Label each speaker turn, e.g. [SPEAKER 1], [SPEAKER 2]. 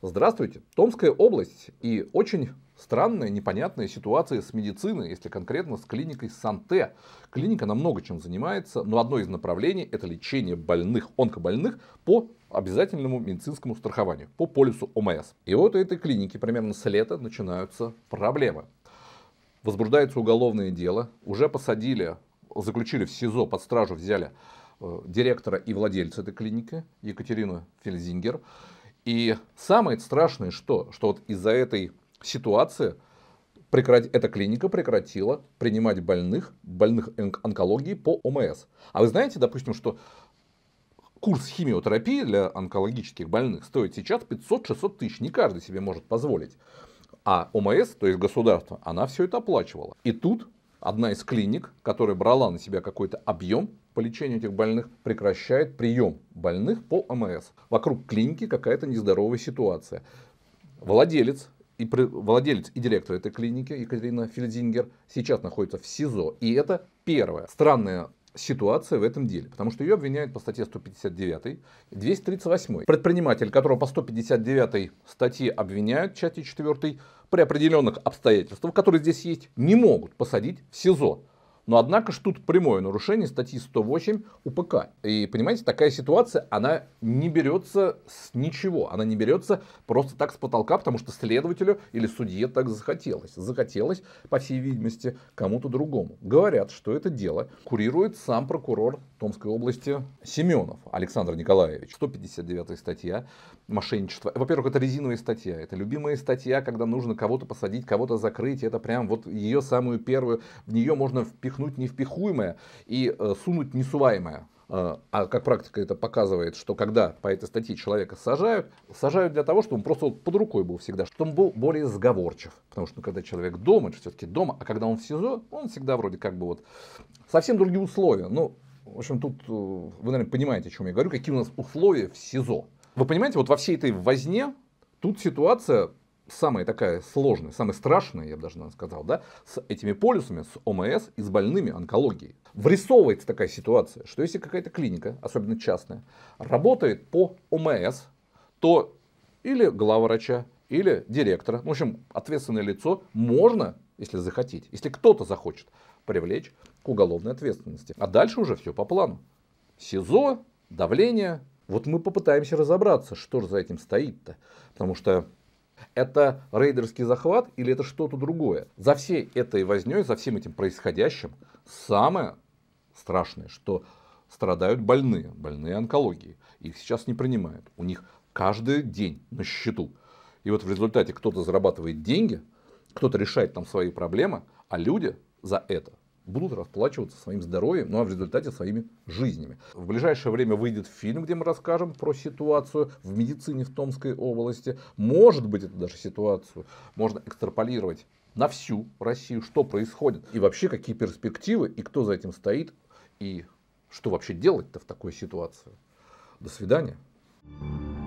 [SPEAKER 1] Здравствуйте. Томская область и очень странная, непонятная ситуация с медициной, если конкретно с клиникой Санте. Клиника намного чем занимается, но одно из направлений это лечение больных, онкобольных по обязательному медицинскому страхованию, по полису ОМС. И вот у этой клиники примерно с лета начинаются проблемы. Возбуждается уголовное дело, уже посадили, заключили в СИЗО, под стражу взяли э, директора и владельца этой клиники Екатерину Фельзингер. И самое страшное что? Что вот из-за этой ситуации прекрат... эта клиника прекратила принимать больных, больных онкологии по ОМС. А вы знаете, допустим, что курс химиотерапии для онкологических больных стоит сейчас 500-600 тысяч, не каждый себе может позволить. А ОМС, то есть государство, она все это оплачивала. И тут одна из клиник, которая брала на себя какой-то объем, по лечению этих больных прекращает прием больных по АМС. Вокруг клиники какая-то нездоровая ситуация. Владелец и владелец и директор этой клиники Екатерина Фельдзингер сейчас находится в СИЗО. И это первое. странное ситуация в этом деле, потому что ее обвиняют по статье 159 и 238. Предприниматель, которого по 159 статье обвиняют, части 4, при определенных обстоятельствах, которые здесь есть, не могут посадить в СИЗО. Но однако же тут прямое нарушение статьи 108 УПК. И понимаете, такая ситуация, она не берется с ничего. Она не берется просто так с потолка, потому что следователю или судье так захотелось. Захотелось, по всей видимости, кому-то другому. Говорят, что это дело курирует сам прокурор Томской области Семенов Александр Николаевич. 159 статья мошенничество. Во-первых, это резиновая статья, это любимая статья, когда нужно кого-то посадить, кого-то закрыть. Это прям вот ее самую первую. В нее можно впихнуть невпихуемое и э, сунуть несуваемое. Э, а как практика это показывает, что когда по этой статье человека сажают, сажают для того, чтобы он просто под рукой был всегда, чтобы он был более сговорчив. Потому что ну, когда человек дома, это все-таки дома, а когда он в СИЗО, он всегда вроде как бы вот совсем другие условия. Ну, в общем, тут э, вы, наверное, понимаете, о чем я говорю, какие у нас условия в СИЗО. Вы понимаете, вот во всей этой возне тут ситуация самая такая сложная, самая страшная, я бы даже наверное, сказал, да, с этими полюсами, с ОМС и с больными онкологией. Врисовывается такая ситуация, что если какая-то клиника, особенно частная, работает по ОМС, то или главврача, или директора, в общем, ответственное лицо можно, если захотеть, если кто-то захочет, привлечь к уголовной ответственности. А дальше уже все по плану. СИЗО, давление. Вот мы попытаемся разобраться, что же за этим стоит-то. Потому что это рейдерский захват или это что-то другое? За всей этой возней, за всем этим происходящим, самое страшное, что страдают больные, больные онкологии. Их сейчас не принимают. У них каждый день на счету. И вот в результате кто-то зарабатывает деньги, кто-то решает там свои проблемы, а люди за это будут расплачиваться своим здоровьем, ну а в результате своими жизнями. В ближайшее время выйдет фильм, где мы расскажем про ситуацию в медицине в Томской области. Может быть, эту даже ситуацию можно экстраполировать на всю Россию, что происходит и вообще какие перспективы, и кто за этим стоит, и что вообще делать-то в такой ситуации. До свидания. thank you